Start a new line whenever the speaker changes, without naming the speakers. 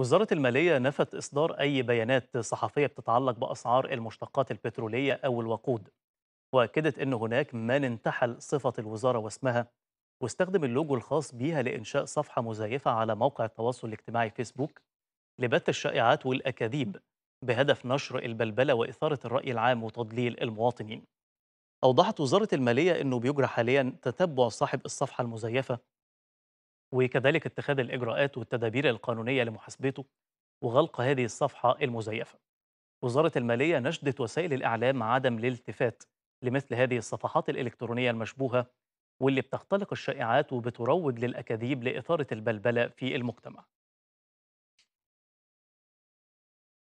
وزارة المالية نفت إصدار أي بيانات صحفية بتتعلق بأسعار المشتقات البترولية أو الوقود وأكدت أن هناك من انتحل صفة الوزارة واسمها واستخدم اللوجو الخاص بها لإنشاء صفحة مزيفة على موقع التواصل الاجتماعي فيسبوك لبث الشائعات والأكاذيب بهدف نشر البلبلة وإثارة الرأي العام وتضليل المواطنين أوضحت وزارة المالية أنه بيجرى حاليا تتبع صاحب الصفحة المزيفة وكذلك اتخاذ الإجراءات والتدابير القانونية لمحاسبته وغلق هذه الصفحة المزيفة وزارة المالية نشدت وسائل الإعلام عدم الالتفات لمثل هذه الصفحات الإلكترونية المشبوهة واللي بتختلق الشائعات وبتروج للأكاذيب لإثارة البلبلة في المجتمع